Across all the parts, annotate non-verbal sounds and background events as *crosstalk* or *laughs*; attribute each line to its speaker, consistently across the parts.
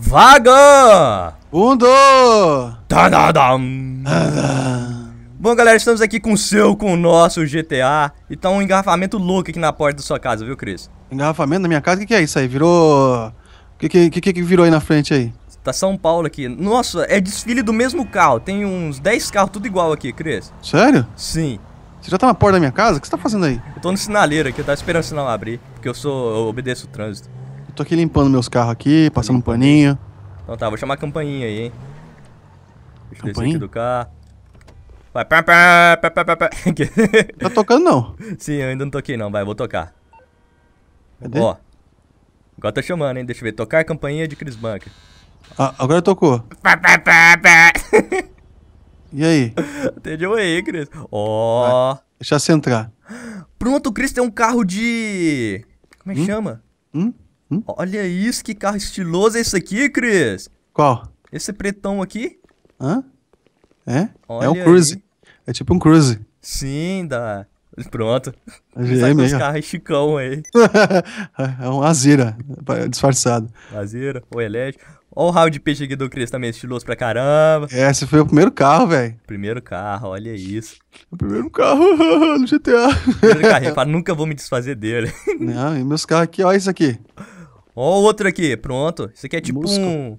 Speaker 1: Vaga! bundo, Tadadam! Bom, galera, estamos aqui com o seu, com o nosso GTA. E tá um engarrafamento louco aqui na porta da sua casa, viu, Cris?
Speaker 2: Engarrafamento na minha casa? O que, que, é isso aí? Virou. O que que, que, que, virou aí na frente aí?
Speaker 1: Tá São Paulo aqui. Nossa, é desfile do mesmo carro. Tem uns 10 carros, tudo igual aqui, Cris.
Speaker 2: Sério? Sim. Você já tá na porta da minha casa? O que você tá fazendo aí?
Speaker 1: Eu tô no sinaleiro aqui, eu tava esperando o sinal abrir. Porque eu sou. Eu obedeço o trânsito.
Speaker 2: Tô aqui limpando meus carros aqui, passando um paninho.
Speaker 1: Então tá, vou chamar a campainha aí, hein. Deixa eu aqui do carro. Vai, pá, pá, pá, pá, pá, pá. *laughs* tá tocando não? Sim, eu ainda não toquei não, vai, vou tocar. Cadê? Ó. Agora tá chamando, hein? Deixa eu ver. Tocar a campainha de Chris
Speaker 2: Bunker. Ah, agora tocou.
Speaker 1: Pá, pá, pá, pá. *laughs* E aí? Entendeu aí, Cris? Ó. Oh.
Speaker 2: Deixa você entrar.
Speaker 1: Pronto, o Cris tem um carro de. Como é que hum? chama? Hum? Hum? Olha isso, que carro estiloso é esse aqui, Cris? Qual? Esse pretão aqui? Hã?
Speaker 2: É? Olha é um Cruze. É tipo um Cruze.
Speaker 1: Sim, dá. Pronto. Sai é com os carros chicão aí.
Speaker 2: *laughs* é um Azira, disfarçado.
Speaker 1: Azira, o elétrico. Olha o raio de peixe aqui do Cris também, é estiloso pra caramba.
Speaker 2: É, esse foi o primeiro carro, velho. Primeiro carro, olha isso. O primeiro carro *laughs* no GTA. Primeiro carro, eu falo,
Speaker 1: nunca vou me desfazer dele.
Speaker 2: Não, e meus carros aqui, olha isso aqui.
Speaker 1: Ó, outro aqui. Pronto. Isso aqui é tipo
Speaker 2: um.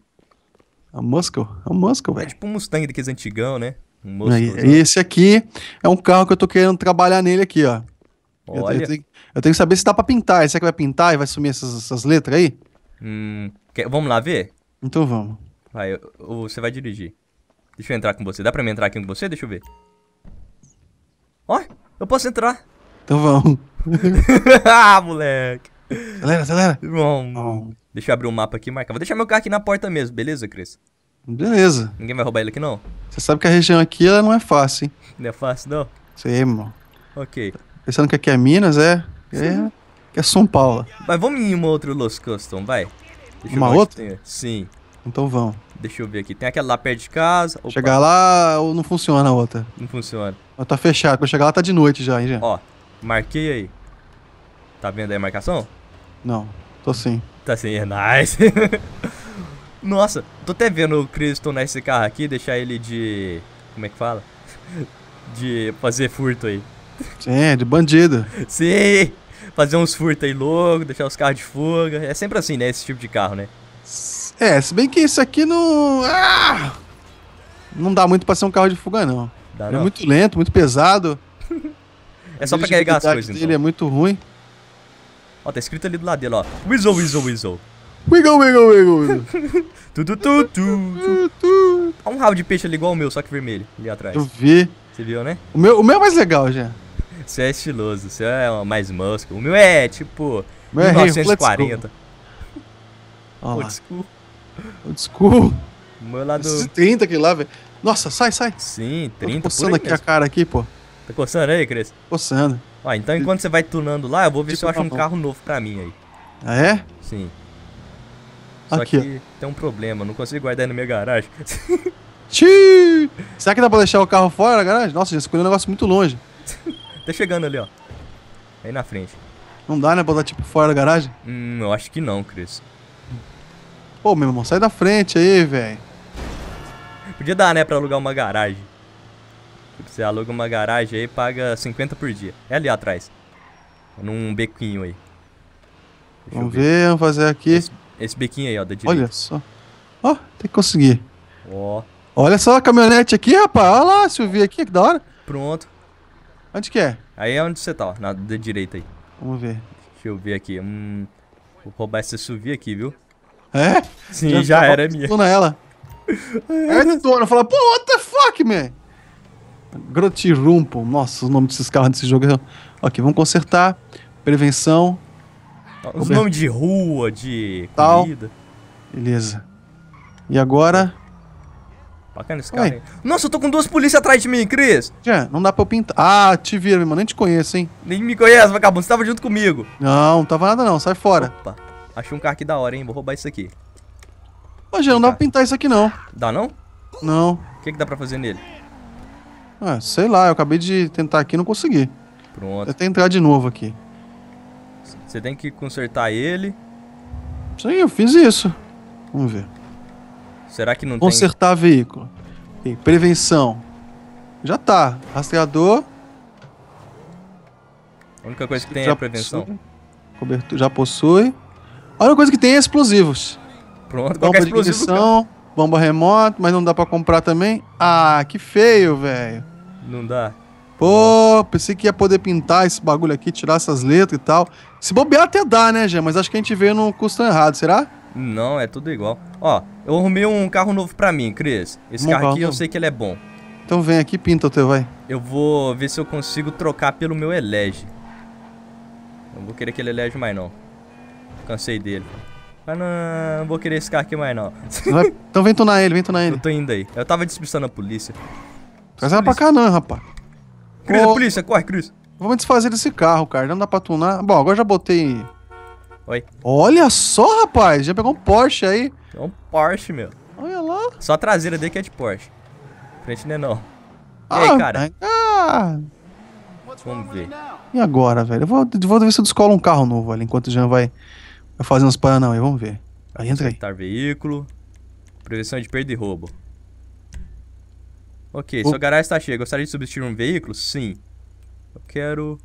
Speaker 2: A é Muscle? É um Muscle, é velho. É tipo
Speaker 1: um Mustang daqueles antigão, né? Um Muscle. E
Speaker 2: esse aqui é um carro que eu tô querendo trabalhar nele aqui, ó. Olha. Eu, eu, tenho, eu tenho que saber se dá pra pintar. Será que vai pintar e vai sumir essas, essas letras aí?
Speaker 1: Hum, quer, vamos lá ver? Então vamos. Vai, eu, você vai dirigir. Deixa eu entrar com você. Dá pra me entrar aqui com você? Deixa eu ver. Ó, eu posso entrar.
Speaker 2: Então vamos. *laughs*
Speaker 1: *laughs* ah, moleque. Acelera, acelera. Deixa eu abrir um mapa aqui e marcar. Vou deixar meu carro aqui na porta mesmo, beleza, Cris?
Speaker 2: Beleza.
Speaker 1: Ninguém vai roubar ele aqui, não?
Speaker 2: Você sabe que a região aqui ela não é fácil, hein?
Speaker 1: Não é fácil, não? Sim, irmão. Ok.
Speaker 2: Pensando que aqui é Minas, é? É, que é São Paulo.
Speaker 1: Mas vamos em uma outra Los Custom, vai. Deixa uma outra? Sim. Então vamos. Deixa eu ver aqui. Tem aquela lá perto de casa. Opa. Chegar
Speaker 2: lá ou não funciona a outra? Não funciona. Ela tá fechada. Quando chegar lá tá de noite já, hein, gente?
Speaker 1: Ó, marquei aí. Tá vendo aí a marcação?
Speaker 2: Não, tô sim.
Speaker 1: Tá sim, é nice. *laughs* Nossa, tô até vendo o Cristo nesse carro aqui, deixar ele de. Como é que fala? *laughs* De fazer furto aí.
Speaker 2: Sim, de bandido.
Speaker 1: sim! Fazer uns furtos aí louco, deixar os carros de fuga. É sempre assim, né? Esse tipo de carro, né?
Speaker 2: É, se bem que isso aqui não. Ah! Não dá muito pra ser um carro de fuga, não. Dá, é não. É muito lento, muito pesado. *laughs*
Speaker 1: é só pra carregar as coisas, então. Ele
Speaker 2: é muito ruim.
Speaker 1: Ó, tá escrito ali do lado dele, ó. Weasel, weasel, weasel.
Speaker 2: Wiggle, wiggle, wiggle.
Speaker 1: *laughs* tu, tu, tu, tu, tu. Olha um rabo de peixe ali igual o meu, só que vermelho, ali atrás. Eu vi. Você viu, né?
Speaker 2: O meu, o meu é mais legal, já.
Speaker 1: Você é estiloso, você é mais músculo. O meu
Speaker 2: é, tipo, meu 1940. É Old school. Old school. O meu lá do... 30 aqui lá, velho. Nossa, sai, sai. Sim, 30 Tô coçando aqui mesmo. a cara aqui, pô. Tá
Speaker 1: coçando aí, Cris? Coçando. Ó, então enquanto você vai tunando lá, eu vou ver tipo se eu acho um carro novo pra mim aí. Ah, é? Sim. Só Aqui, que tem um problema, não consigo guardar na minha garagem. *laughs*
Speaker 2: Tchii! Será que dá pra deixar o carro fora da garagem? Nossa, já escolheu um negócio muito longe.
Speaker 1: *laughs* tá chegando ali, ó. Aí na frente.
Speaker 2: Não dá, né? Botar tipo fora da garagem?
Speaker 1: Hum, eu acho que não, Cris.
Speaker 2: Pô, meu irmão, sai da frente aí, velho.
Speaker 1: Podia dar, né, pra alugar uma garagem você aluga uma garagem aí e paga 50 por dia. É ali atrás. Num bequinho aí.
Speaker 2: Deixa vamos ver. ver. vamos fazer aqui. Esse,
Speaker 1: esse, bequinho aí, ó, da direita. Olha só.
Speaker 2: Ó, tem que conseguir. Ó. Olha só a caminhonete aqui, rapaz. Olha lá, Silvia aqui, que da hora. Pronto. Onde que é?
Speaker 1: Aí é onde você tá, ó, na da direita aí. Vamos ver. Deixa eu ver aqui. Hum, vou roubar essa SUV aqui, viu?
Speaker 2: É? Sim, já, já tá era minha. Tô ela. *laughs* É, na fala, pô, what the fuck, man? Grotirumpo, Nossa, o nome desses carros desse jogo. Ok, vamos consertar. Prevenção. Os Ober... nomes de rua, de Tal. Beleza. E agora? Bacana esse carro, Nossa, eu tô com duas polícias atrás de mim, Cris. É, não dá pra eu pintar. Ah, te vira, meu irmão. Nem te conheço, hein? Nem me conhece, vagabundo. Você tava junto comigo. Não, não tava nada não. Sai fora.
Speaker 1: Opa, achei um carro aqui da hora, hein? Vou roubar isso aqui.
Speaker 2: Ô, Gê, não dá pra pintar isso aqui, não. Dá não? Não.
Speaker 1: O que, que dá pra fazer nele?
Speaker 2: Ah, sei lá, eu acabei de tentar aqui e não consegui. Pronto. Vou até entrar de novo aqui.
Speaker 1: Você tem que consertar ele.
Speaker 2: Sim, eu fiz isso. Vamos ver.
Speaker 1: Será que não Consertar
Speaker 2: tem... veículo. prevenção. Já tá. Rastreador.
Speaker 1: A única coisa que tem já é prevenção. Possui.
Speaker 2: Cobertura já possui. A única coisa que tem é explosivos. Pronto, é bomba qualquer de ignição, bomba remota, mas não dá para comprar também. Ah, que feio, velho. Não dá. Pô, pensei que ia poder pintar esse bagulho aqui, tirar essas letras e tal. Se bobear até dá, né, Jean? Mas acho que a gente veio no custo errado, será?
Speaker 1: Não, é tudo igual. Ó, eu arrumei um carro novo pra mim, Cris. Esse Bom, carro aqui eu sei que ele é bom.
Speaker 2: Então vem aqui pinta o teu, vai.
Speaker 1: Eu vou ver se eu consigo trocar pelo meu Elege. Não vou querer aquele Elege mais não. Cansei dele. Mas não, não vou querer esse carro aqui mais não.
Speaker 2: *laughs* então vem tunar ele, vem tunar ele. Eu
Speaker 1: tô indo aí. Eu tava despistando a polícia.
Speaker 2: Casar pra Canã, rapaz. Cris, é Ô, polícia, corre, Cris. Vamos desfazer esse carro, cara. Não dá pra tunar. Bom, agora já botei. Oi. Olha só, rapaz. Já pegou um Porsche aí. É um
Speaker 1: Porsche, meu. Olha lá. Só a traseira dele que é de Porsche. Frente não é não. E ah,
Speaker 2: aí, cara? Ah. Vamos ver. E agora, velho? Eu vou, vou ver se eu descolo um carro novo ali, enquanto o Jean vai, vai fazer uns aí. Vamos ver.
Speaker 1: Aí entra aí. Veículo. Prevenção de perda e roubo. Ok, o... sua garagem está cheia. Gostaria de substituir um veículo? Sim. Eu quero...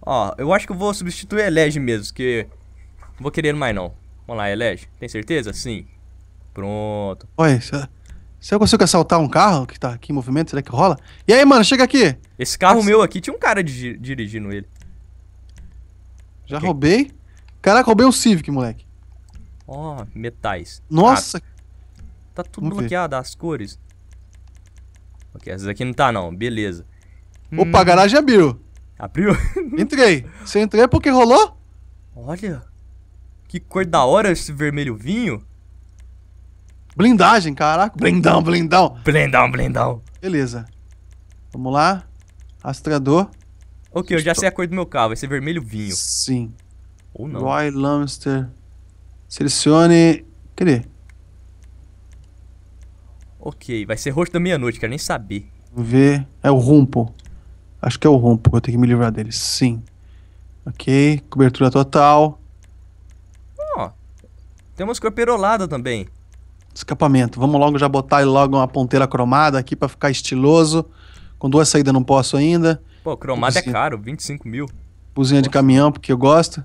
Speaker 1: Ó, eu acho que eu vou substituir a Elege mesmo, que... Não vou querer mais não. Vamos lá, Elege. Tem certeza? Sim. Pronto.
Speaker 2: Olha, se eu consigo assaltar um carro que tá aqui em movimento, será que rola? E aí, mano, chega aqui!
Speaker 1: Esse carro Nossa. meu aqui tinha um cara dirigindo ele.
Speaker 2: Já okay. roubei. Caraca, roubei um Civic, moleque.
Speaker 1: Ó, oh, metais.
Speaker 2: Nossa! Ah, tá tudo Vamos
Speaker 1: bloqueado, ver. as cores. Ok, essas aqui não tá não, beleza.
Speaker 2: Opa, a hum. garagem abriu. Abriu? *laughs* entrei. Você entrou
Speaker 1: porque rolou? Olha, que cor da hora esse vermelho vinho.
Speaker 2: Blindagem, caraca. Blindão, blindão. Blindão, blindão. Beleza. Vamos lá. Rastreador. Ok, eu já sei a cor do meu carro. Vai ser vermelho vinho. Sim. Ou não. Roy Lamster. Selecione... Cadê?
Speaker 1: Ok, vai ser rosto da meia-noite, quero nem saber.
Speaker 2: Ver. É o rumpo. Acho que é o rompo, vou ter que me livrar dele. Sim. Ok, cobertura total. Ó, oh,
Speaker 1: tem uma escorperolada
Speaker 2: também. Escapamento. Vamos logo já botar logo uma ponteira cromada aqui para ficar estiloso. Com duas saídas não posso ainda.
Speaker 1: Pô, cromada Buzinha. é caro, 25 mil.
Speaker 2: Buzinha Nossa. de caminhão, porque eu gosto.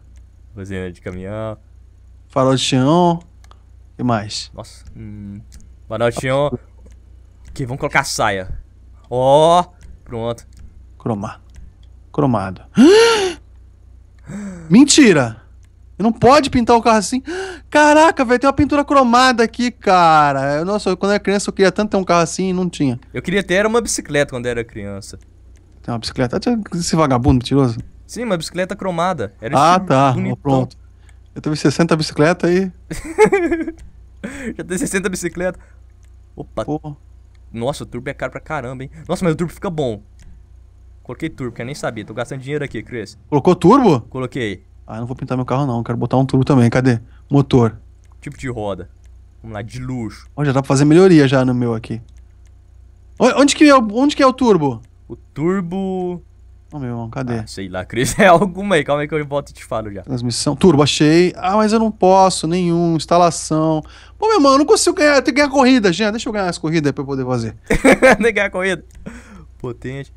Speaker 1: Buzinha de caminhão.
Speaker 2: Farol de chão. O que mais? Nossa.
Speaker 1: Hum. Farol de chão, Aqui, vamos colocar saia.
Speaker 2: Ó, oh, pronto. Cromar. Cromado. *gasps* Mentira! Não pode pintar o carro assim. *gasps* Caraca, velho, tem uma pintura cromada aqui, cara. Nossa, quando eu era criança eu queria tanto ter um carro assim e não tinha.
Speaker 1: Eu queria ter uma bicicleta quando era criança.
Speaker 2: Tem uma bicicleta? Esse vagabundo mentiroso.
Speaker 1: Sim, uma bicicleta cromada. Era ah, tá.
Speaker 2: Pronto. Eu tive 60 bicicletas aí,
Speaker 1: *laughs* Já tem 60 bicicletas. Opa. Porra. Nossa, o turbo é caro pra caramba, hein? Nossa, mas o turbo fica bom. Coloquei turbo, que eu nem sabia. Tô gastando dinheiro aqui, Chris. Colocou turbo? Coloquei.
Speaker 2: Ah, não vou pintar meu carro não. Quero botar um turbo também. Cadê? Motor.
Speaker 1: Tipo de roda. Vamos lá, de luxo.
Speaker 2: Ó, já dá pra fazer melhoria já no meu aqui. Onde que é, onde que é o turbo? O turbo... Ô oh, meu irmão, cadê? Ah,
Speaker 1: sei lá, Cris, *laughs* é alguma aí, calma aí que eu volto e te falo já.
Speaker 2: Transmissão, turbo, achei. Ah, mas eu não posso, nenhum, instalação. Pô, meu irmão, eu não consigo ganhar, tem que ganhar corrida, Jean, deixa eu ganhar as corridas pra eu poder fazer. *laughs*
Speaker 1: tem que ganhar corrida. Potente.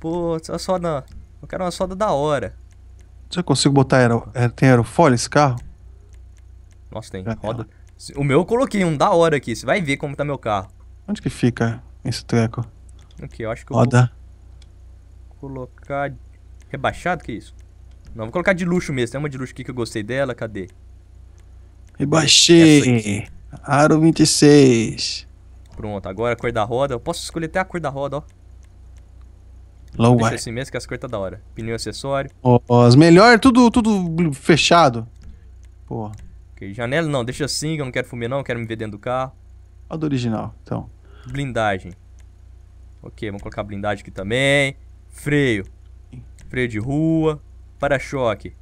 Speaker 1: Pô, só soda, eu quero uma soda da hora.
Speaker 2: Você consigo botar, aero, é, tem aerofólio esse carro?
Speaker 1: Nossa, tem, é, roda. O meu eu coloquei um da hora aqui, você vai ver como tá meu carro.
Speaker 2: Onde que fica esse treco? Aqui, eu acho que eu Roda. Vou
Speaker 1: colocar... Rebaixado, que isso? Não, vou colocar de luxo mesmo. Tem uma de luxo aqui que eu gostei dela, cadê?
Speaker 2: Rebaixei. Aro 26.
Speaker 1: Pronto, agora a cor da roda. Eu posso escolher até a cor da roda, ó. Low Deixa assim mesmo que as cores tá da hora. Pneu acessório.
Speaker 2: Ó, oh, as melhores, tudo, tudo fechado. Porra.
Speaker 1: Okay, janela não, deixa assim, que eu não quero fumar não, quero me ver dentro do carro.
Speaker 2: Olha do original, então.
Speaker 1: Blindagem. Ok, vamos colocar blindagem aqui também freio, freio de rua, para-choque.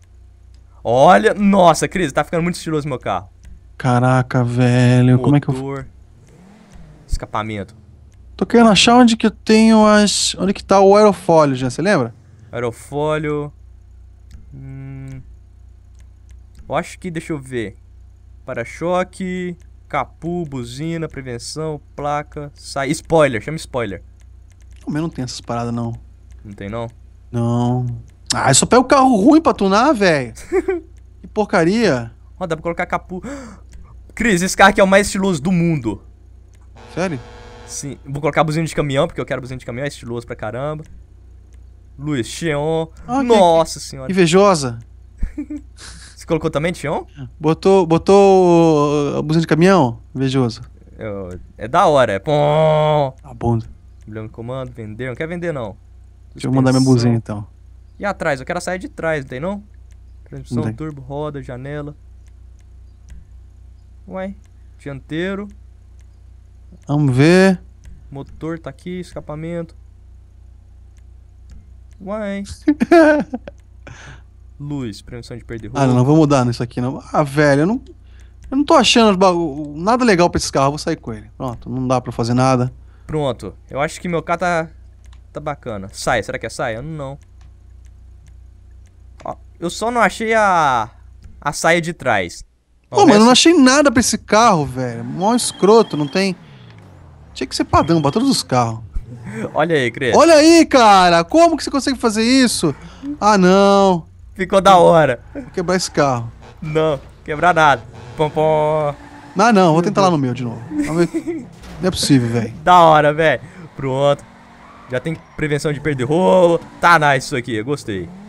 Speaker 1: Olha, nossa, Cris, tá ficando muito estiloso meu carro.
Speaker 2: Caraca, velho, Motor, como é que
Speaker 1: eu... escapamento.
Speaker 2: Tô querendo achar onde que eu tenho as... Onde que tá o aerofólio, já, você lembra?
Speaker 1: Aerofólio... Hum... Eu acho que, deixa eu ver... Para-choque, capu, buzina, prevenção, placa, sai... Spoiler, chama spoiler.
Speaker 2: Também não tem essas paradas, não. Não tem, não? Não. Ah, só pega o carro ruim pra tunar, velho. *laughs* que porcaria.
Speaker 1: Ó, dá pra colocar capu... Cris, esse carro aqui é o mais estiloso do mundo. Sério? Sim. Vou colocar buzina de caminhão, porque eu quero buzina de caminhão. É estiloso pra caramba. Luiz, Xion Ah, Nossa que... senhora. Invejosa. *laughs* Você colocou também, Xion
Speaker 2: Botou, botou a buzina de caminhão? Invejoso.
Speaker 1: É, é da hora, é... Pum. A bunda. Problema de comando, vender. Não quer vender, não. Deixa eu mandar minha buzina então. E atrás, eu quero a saia de trás, não tem não? Transmissão, não tem. turbo, roda, janela. Ué, dianteiro.
Speaker 2: Vamos ver.
Speaker 1: Motor tá aqui, escapamento. Uai. *laughs* Luz, prevenção de perder roupa. Ah, não, vou
Speaker 2: mudar nisso aqui não. Ah, velho, eu não. Eu não tô achando nada legal pra esse carro, vou sair com ele. Pronto, não dá pra fazer nada.
Speaker 1: Pronto, eu acho que meu carro tá Tá bacana. Saia, será que é saia? Não. Ó, eu só não achei a, a saia de trás.
Speaker 2: Ó, Pô, mano, eu não achei nada pra esse carro, velho. Mó escroto, não tem... Tinha que ser padrão pra todos os carros.
Speaker 1: *laughs* Olha aí, Cris. Olha
Speaker 2: aí, cara! Como que você consegue fazer isso? Ah, não.
Speaker 1: Ficou da hora. Vou
Speaker 2: quebrar esse carro.
Speaker 1: Não, quebrar nada. Pom, pom.
Speaker 2: não ah, não, vou tentar lá no meu de novo. Não é possível, velho.
Speaker 1: Da hora, velho. Pronto. Já tem prevenção de perder rolo. Tá nice isso aqui, eu gostei.